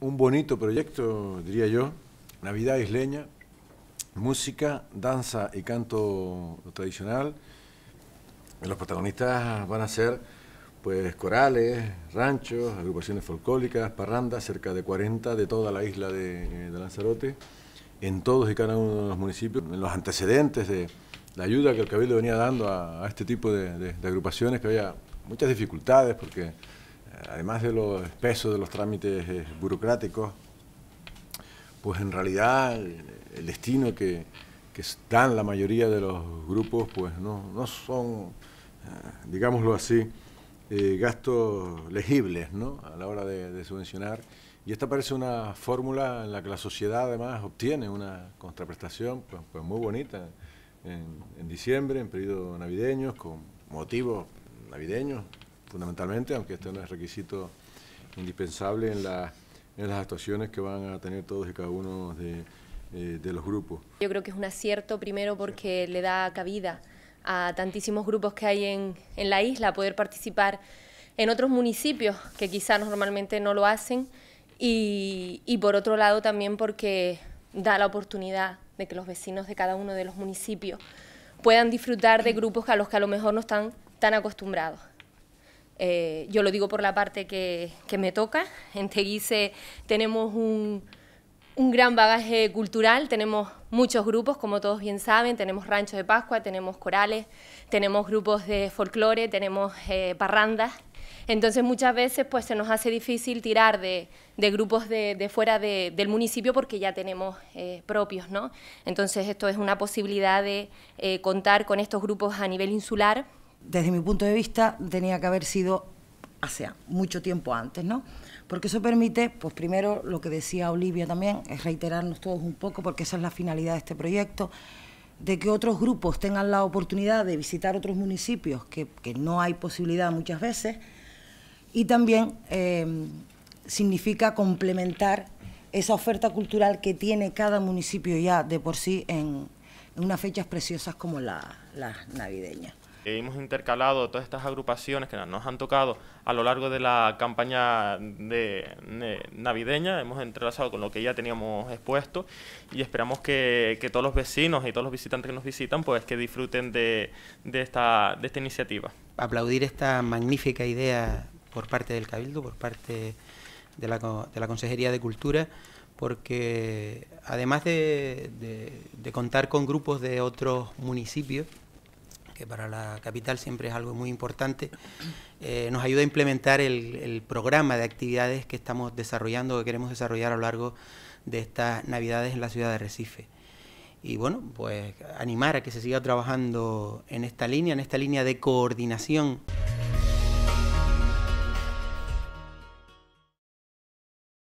Un, bonito proyecto, diría yo, Navidad isleña, música, danza y canto tradicional. Los protagonistas van a ser pues corales, ranchos, agrupaciones folclóricas, parrandas, cerca de 40 de toda la isla de, Lanzarote, en todos y cada uno de los municipios. En los antecedentes de la ayuda que el Cabildo venía dando a, este tipo de agrupaciones que había muchas dificultades porque eh, además de los espeso de los trámites eh, burocráticos, pues en realidad eh, el, destino que, que, dan la mayoría de los grupos, pues no, son, digámoslo así, gastos legibles a la hora de, subvencionar. Y esta parece una fórmula en la que la sociedad además obtiene una contraprestación pues, pues muy bonita en, en diciembre, en periodo navideño con motivos navideños, fundamentalmente, aunque este no es requisito indispensable en, las actuaciones que van a tener todos y cada uno de, eh, los grupos. Yo creo que es un acierto primero porque le da cabida a tantísimos grupos que hay en, la isla, poder participar en otros municipios que quizás normalmente no lo hacen y por otro lado también porque da la oportunidad de que los vecinos de cada uno de los municipios puedan disfrutar de grupos a los que a lo mejor no están tan acostumbrados. Eh, yo lo digo por la parte que, me toca. En Teguise tenemos un, gran bagaje cultural, tenemos muchos grupos, como todos bien saben, tenemos ranchos de Pascua, tenemos corales, tenemos grupos de folclore, tenemos eh, parrandas. Entonces muchas veces pues, se nos hace difícil tirar de, grupos de, fuera del municipio porque ya tenemos eh, propios. ¿no? Entonces esto es una posibilidad de contar con estos grupos a nivel insular desde mi punto de vista, tenía que haber sido hace mucho tiempo antes, ¿no? Porque eso permite, pues primero, lo que decía Olivia también, es reiterarnos todos un poco, porque esa es la finalidad de este proyecto, de que otros grupos tengan la oportunidad de visitar otros municipios, que, no hay posibilidad muchas veces, y también eh, significa complementar esa oferta cultural que tiene cada municipio ya de por sí en, unas fechas preciosas como las navideñas. Eh, hemos intercalado todas estas agrupaciones que nos han tocado a lo largo de la campaña de, navideña, hemos entrelazado con lo que ya teníamos expuesto y esperamos que, todos los vecinos y todos los visitantes que nos visitan pues que disfruten de, de, esta, de esta iniciativa. Aplaudir esta magnífica idea por parte del Cabildo, por parte de la, de la Consejería de Cultura, porque además de contar con grupos de otros municipios, que para la capital siempre es algo muy importante, eh, nos ayuda a implementar el, el, programa de actividades que estamos desarrollando, que queremos desarrollar a lo largo de estas Navidades en la ciudad de Recife. Y bueno, pues animar a que se siga trabajando en esta línea, en esta línea de coordinación.